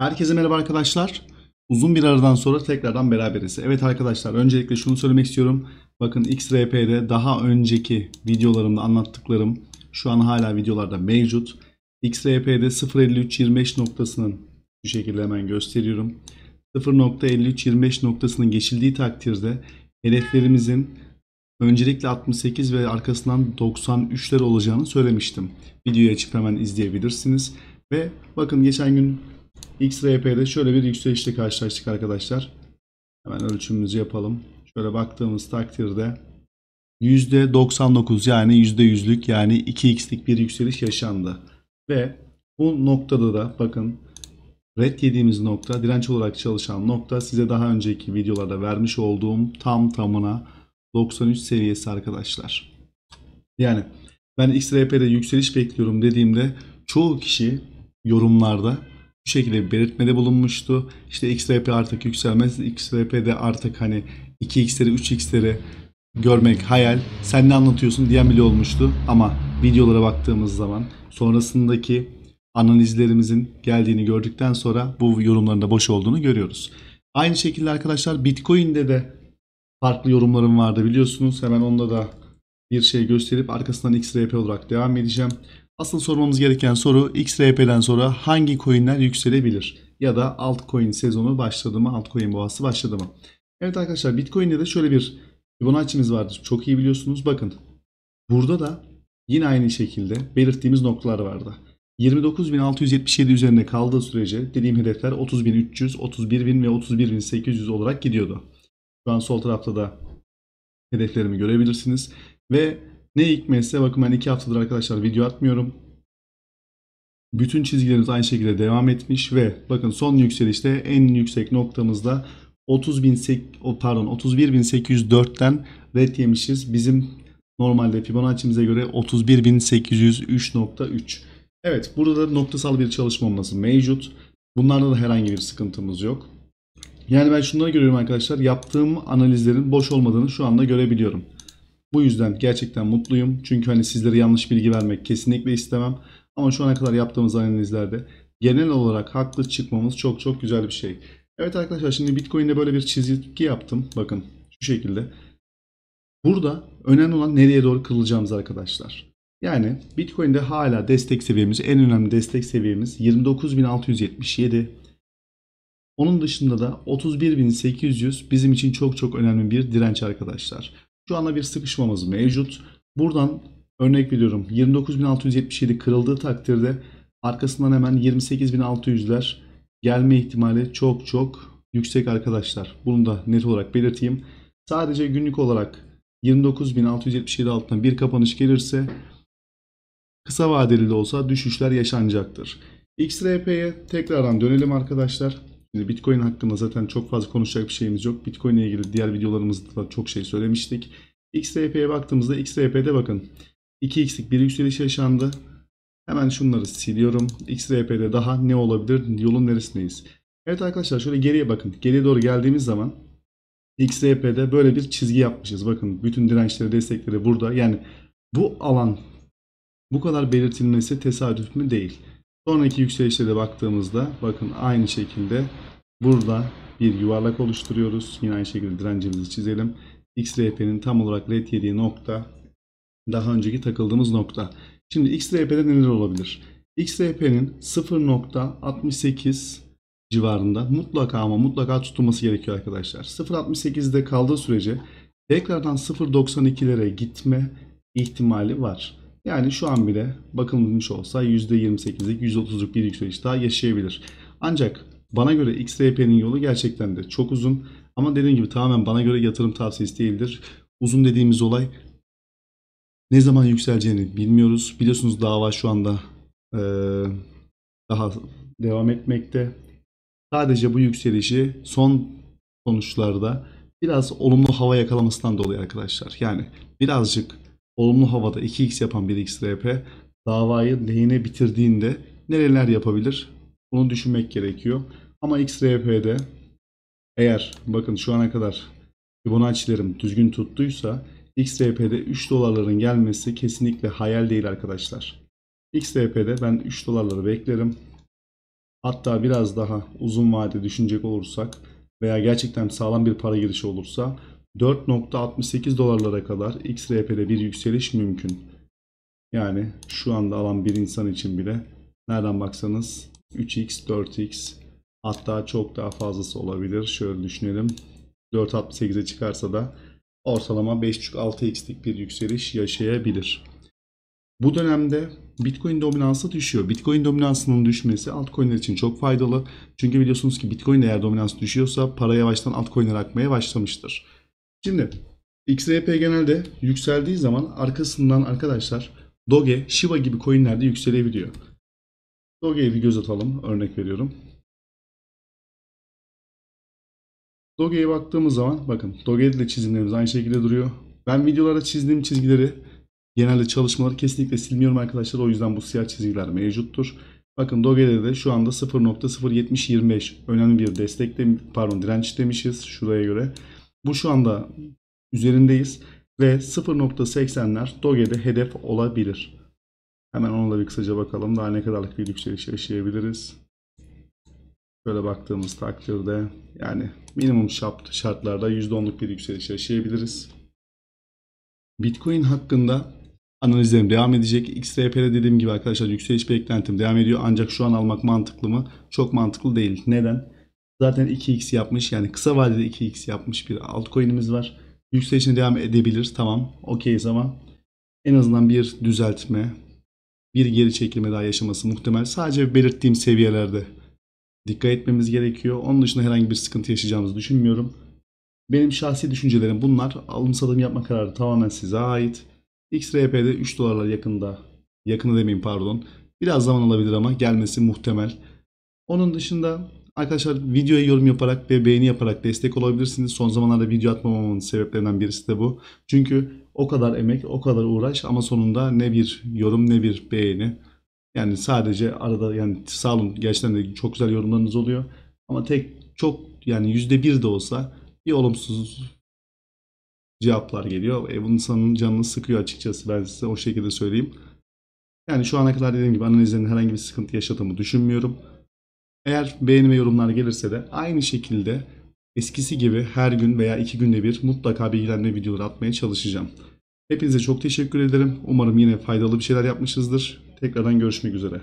Herkese merhaba arkadaşlar. Uzun bir aradan sonra tekrardan beraberiz. Evet arkadaşlar öncelikle şunu söylemek istiyorum. Bakın XRP'de daha önceki videolarımda anlattıklarım şu an hala videolarda mevcut. XRP'de 0.5325 noktasının bu şekilde hemen gösteriyorum. 0.5325 noktasının geçildiği takdirde hedeflerimizin öncelikle 68 ve arkasından 93'ler olacağını söylemiştim. Videoyu açıp hemen izleyebilirsiniz. Ve bakın geçen gün XRP'de şöyle bir yükselişle karşılaştık arkadaşlar. Hemen ölçümümüzü yapalım. Şöyle baktığımız takdirde %99 yani %100'lük yani 2x'lik bir yükseliş yaşandı. Ve bu noktada da bakın red yediğimiz nokta direnç olarak çalışan nokta size daha önceki videolarda vermiş olduğum tam tamına 93 seviyesi arkadaşlar. Yani ben XRP'de yükseliş bekliyorum dediğimde çoğu kişi yorumlarda bu şekilde bir belirtmede bulunmuştu. İşte XRP artık yükselmez. de artık hani 2x'leri 3x'leri görmek hayal. Sen ne anlatıyorsun diyen bile olmuştu. Ama videolara baktığımız zaman sonrasındaki analizlerimizin geldiğini gördükten sonra bu yorumların da boş olduğunu görüyoruz. Aynı şekilde arkadaşlar Bitcoin'de de farklı yorumlarım vardı biliyorsunuz. Hemen onda da bir şey gösterip arkasından XRP olarak devam edeceğim. Asıl sormamız gereken soru XRP'den sonra hangi coinler yükselebilir? Ya da altcoin sezonu başladı mı? Altcoin boğası başladı mı? Evet arkadaşlar Bitcoin'de de şöyle bir Fibonacci'miz vardır. Çok iyi biliyorsunuz. Bakın burada da yine aynı şekilde belirttiğimiz noktalar vardı. 29.677 üzerinde kaldığı sürece dediğim hedefler 30.300, 31.000 ve 31.800 olarak gidiyordu. Şu an sol tarafta da hedeflerimi görebilirsiniz. Ve ne hikmetse bakın ben iki haftadır arkadaşlar video atmıyorum. Bütün çizgilerimiz aynı şekilde devam etmiş ve bakın son yükselişte en yüksek noktamızda 30.000 pardon 31.804'ten red yemişiz. Bizim normalde Fibonacci'mize göre 31.803.3. Evet burada da noktasal bir çalışma olması mevcut. Bunlarda da herhangi bir sıkıntımız yok. Yani ben şunları görüyorum arkadaşlar. Yaptığım analizlerin boş olmadığını şu anda görebiliyorum. Bu yüzden gerçekten mutluyum. Çünkü hani sizlere yanlış bilgi vermek kesinlikle istemem. Ama şu ana kadar yaptığımız analizlerde genel olarak haklı çıkmamız çok çok güzel bir şey. Evet arkadaşlar şimdi Bitcoin'de böyle bir çizgi yaptım. Bakın şu şekilde. Burada önemli olan nereye doğru kırılacağımız arkadaşlar. Yani Bitcoin'de hala destek seviyemiz, en önemli destek seviyemiz 29.677. Onun dışında da 31.800 bizim için çok çok önemli bir direnç arkadaşlar. Şu anda bir sıkışmamız mevcut. Buradan örnek veriyorum 29.677 kırıldığı takdirde arkasından hemen 28.600'ler gelme ihtimali çok çok yüksek arkadaşlar. Bunu da net olarak belirteyim. Sadece günlük olarak 29.677 altına bir kapanış gelirse kısa vadeli de olsa düşüşler yaşanacaktır. XRP'ye tekrardan dönelim arkadaşlar. Bitcoin hakkında zaten çok fazla konuşacak bir şeyimiz yok. Bitcoin ile ilgili diğer videolarımızda çok şey söylemiştik. XRP'ye baktığımızda XRP'de bakın 2x'lik bir yükseliş yaşandı. Hemen şunları siliyorum. XRP'de daha ne olabilir? Yolun neresindeyiz? Evet arkadaşlar şöyle geriye bakın. Geriye doğru geldiğimiz zaman XRP'de böyle bir çizgi yapmışız. Bakın bütün dirençleri, destekleri burada. Yani bu alan bu kadar belirtilmesi tesadüf mü değil. Sonraki yükselişte de baktığımızda bakın aynı şekilde burada bir yuvarlak oluşturuyoruz. Yine aynı şekilde direncimizi çizelim. XRP'nin tam olarak red yediği nokta daha önceki takıldığımız nokta. Şimdi XRP'de neler olabilir? XRP'nin 0.68 civarında mutlaka ama mutlaka tutulması gerekiyor arkadaşlar. 0.68'de kaldığı sürece tekrardan 0.92'lere gitme ihtimali var. Yani şu an bile bakılmış olsa %28'lik %30'luk bir yükseliş daha yaşayabilir. Ancak bana göre XRP'nin yolu gerçekten de çok uzun. Ama dediğim gibi tamamen bana göre yatırım tavsiyesi değildir. Uzun dediğimiz olay ne zaman yükseleceğini bilmiyoruz. Biliyorsunuz dava şu anda e, daha devam etmekte. Sadece bu yükselişi son sonuçlarda biraz olumlu hava yakalamasından dolayı arkadaşlar. Yani birazcık olumlu havada 2x yapan bir xrp davayı lehine bitirdiğinde neler yapabilir? Bunu düşünmek gerekiyor. Ama xrp'de eğer bakın şu ana kadar Fibonacci'lerim düzgün tuttuysa XRP'de 3 dolarların gelmesi kesinlikle hayal değil arkadaşlar. XRP'de ben 3 dolarları beklerim. Hatta biraz daha uzun vade düşünecek olursak veya gerçekten sağlam bir para girişi olursa 4.68 dolarlara kadar XRP'de bir yükseliş mümkün. Yani şu anda alan bir insan için bile nereden baksanız 3x, 4x hatta çok daha fazlası olabilir. Şöyle düşünelim. 4.68'e çıkarsa da ortalama 5.5-6x'lik bir yükseliş yaşayabilir. Bu dönemde Bitcoin dominansı düşüyor. Bitcoin dominansının düşmesi altcoin'ler için çok faydalı. Çünkü biliyorsunuz ki Bitcoin eğer dominans düşüyorsa para yavaştan altcoin'lere akmaya başlamıştır. Şimdi XRP genelde yükseldiği zaman arkasından arkadaşlar Doge, Shiba gibi coinler de yükselebiliyor. Doge'ye bir göz atalım. Örnek veriyorum. Doge'ye baktığımız zaman bakın Doge'de de çizimlerimiz aynı şekilde duruyor. Ben videolarda çizdiğim çizgileri genelde çalışmaları kesinlikle silmiyorum arkadaşlar. O yüzden bu siyah çizgiler mevcuttur. Bakın Doge'de de şu anda 0.0725 önemli bir destek de, pardon direnç demişiz şuraya göre. Bu şu anda üzerindeyiz ve 0.80'ler Doge'de hedef olabilir. Hemen ona bir kısaca bakalım. Daha ne kadarlık bir yükseliş yaşayabiliriz. Böyle baktığımız takdirde yani minimum şartlarda %10'luk bir yükseliş yaşayabiliriz. Bitcoin hakkında analizlerim devam edecek. XRP'de dediğim gibi arkadaşlar yükseliş beklentim devam ediyor. Ancak şu an almak mantıklı mı? Çok mantıklı değil. Neden? Zaten 2x yapmış yani kısa vadede 2x yapmış bir altcoin'imiz var. Yükselişine devam edebilir tamam okeyiz ama en azından bir düzeltme, bir geri çekilme daha yaşaması muhtemel. Sadece belirttiğim seviyelerde dikkat etmemiz gerekiyor. Onun dışında herhangi bir sıkıntı yaşayacağımızı düşünmüyorum. Benim şahsi düşüncelerim bunlar. Alım satım yapma kararı tamamen size ait. XRP'de 3 dolarlar yakında, yakını demeyeyim pardon. Biraz zaman alabilir ama gelmesi muhtemel. Onun dışında Arkadaşlar videoya yorum yaparak ve beğeni yaparak destek olabilirsiniz. Son zamanlarda video atmamamın sebeplerinden birisi de bu. Çünkü o kadar emek, o kadar uğraş ama sonunda ne bir yorum ne bir beğeni. Yani sadece arada yani sağ olun gerçekten de çok güzel yorumlarınız oluyor. Ama tek çok yani yüzde bir de olsa bir olumsuz cevaplar geliyor. E, bunun insanın canını sıkıyor açıkçası ben size o şekilde söyleyeyim. Yani şu ana kadar dediğim gibi analizlerinde herhangi bir sıkıntı yaşadığımı düşünmüyorum. Eğer beğeni ve yorumlar gelirse de aynı şekilde eskisi gibi her gün veya iki günde bir mutlaka bilgilendirme videoları atmaya çalışacağım. Hepinize çok teşekkür ederim. Umarım yine faydalı bir şeyler yapmışızdır. Tekrardan görüşmek üzere.